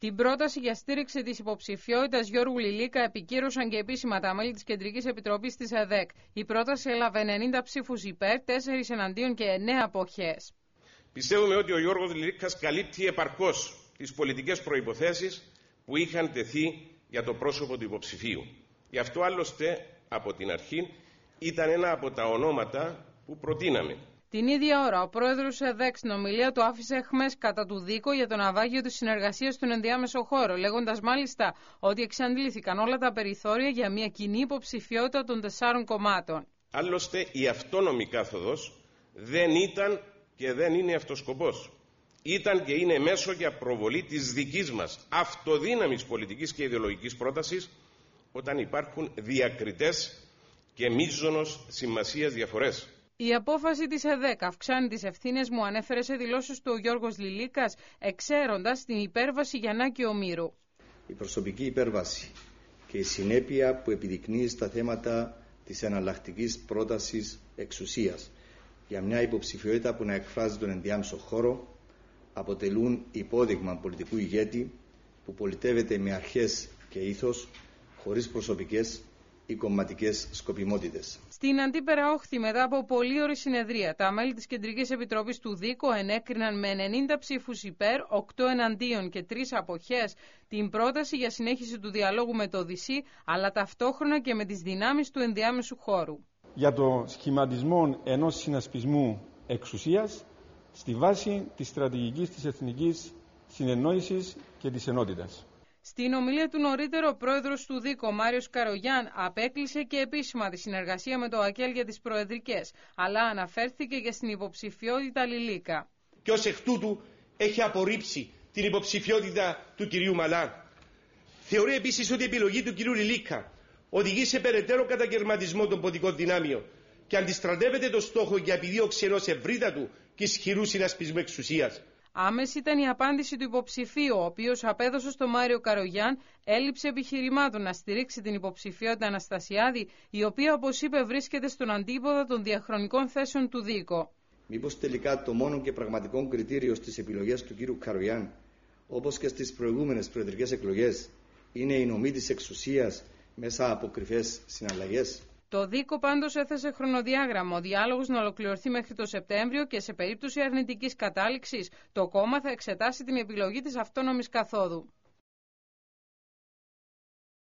Την πρόταση για στήριξη της υποψηφιότητας Γιώργου Λιλίκα επικύρωσαν και επίσημα τα μέλη της Κεντρικής Επιτροπής της ΕΔΕΚ. Η πρόταση έλαβε 90 ψήφους υπέρ, 4 εναντίον και 9 αποχές. Πιστεύουμε ότι ο Γιώργος Λιλίκας καλύπτει επαρκώς τις πολιτικές προποθέσει που είχαν τεθεί για το πρόσωπο του υποψηφίου. Γι' αυτό άλλωστε από την αρχή ήταν ένα από τα ονόματα που προτείναμε. Την ίδια ώρα, ο πρόεδρος ΕΔΕΚ στην ομιλία του άφησε εχμές κατά του Δίκο για το ναυάγιο της συνεργασίας στον ενδιάμεσο χώρο, λέγοντας μάλιστα ότι εξαντλήθηκαν όλα τα περιθώρια για μια κοινή υποψηφιότητα των τεσσάρων κομμάτων. Άλλωστε, η αυτόνομη κάθοδος δεν ήταν και δεν είναι αυτό Ήταν και είναι μέσο για προβολή της δικής μας αυτοδύναμης πολιτικής και ιδεολογικής πρότασης όταν υπάρχουν διακριτές και μίζωνος σημασίας διαφορές. Η απόφαση της ΕΔΕΚ αυξάνει τις ευθύνες μου, ανέφερε σε δηλώσεις του ο Γιώργος Λιλίκας, εξέροντα την υπέρβαση Γιαννάκη Ομήρου. Η προσωπική υπέρβαση και η συνέπεια που επιδεικνύει στα θέματα της εναλλακτικής πρότασης εξουσίας για μια υποψηφιότητα που να εκφράζει τον ενδιάμεσο χώρο αποτελούν υπόδειγμα πολιτικού ηγέτη που πολιτεύεται με αρχές και ήθος χωρίς προσωπικές οι κομματικές σκοπιμότητες. Στην αντίπερα όχθη, μετά από πολύ συνεδρία, τα μέλη της Κεντρικής Επιτροπής του ΔΙΚΟ ενέκριναν με 90 ψήφους υπέρ, 8 εναντίον και 3 αποχές την πρόταση για συνέχιση του διαλόγου με το ΔΣΥ, αλλά ταυτόχρονα και με τις δυνάμεις του ενδιάμεσου χώρου. Για το σχηματισμό ενός συνασπισμού εξουσίας στη βάση της στρατηγικής της εθνικής συνεννόησης και της ενότητας. Στην ομιλία του νωρίτερο, ο πρόεδρος του Δίκο, Μάριος Καρογιάν, απέκλεισε και επίσημα τη συνεργασία με το ΑΚΕΛ για τις προεδρικές, αλλά αναφέρθηκε και στην υποψηφιότητα Λιλίκα. Και ως εκ τούτου έχει απορρίψει την υποψηφιότητα του κυρίου Μαλά. Θεωρεί επίσης ότι η επιλογή του κυρίου Λιλίκα οδηγεί σε περαιτέρω καταγερματισμό των ποντικών δυνάμειων και αντιστρατεύεται το στόχο για επιδίωξη ενός ευρύτατου και ισχυρού συνασπισμού εξουσίας. Άμεση ήταν η απάντηση του υποψηφίου, ο οποίος απέδωσε στο Μάριο Καρογιάν έλλειψη επιχειρημάτων να στηρίξει την υποψηφιότητα Αναστασιάδη, η οποία, όπως είπε, βρίσκεται στον αντίποδα των διαχρονικών θέσεων του Δίκο. Μήπως τελικά το μόνο και πραγματικό κριτήριο στις επιλογές του κύρου Καρογιάν, όπως και στις προηγούμενες προεδρικές εκλογές, είναι η νομή της εξουσίας μέσα από κρυφές συναλλαγές. Το Δίκο πάντως έθεσε χρονοδιάγραμμα. Ο διάλογος να ολοκληρωθεί μέχρι το Σεπτέμβριο και σε περίπτωση αρνητικής κατάληξης, το κόμμα θα εξετάσει την επιλογή της αυτόνομης καθόδου.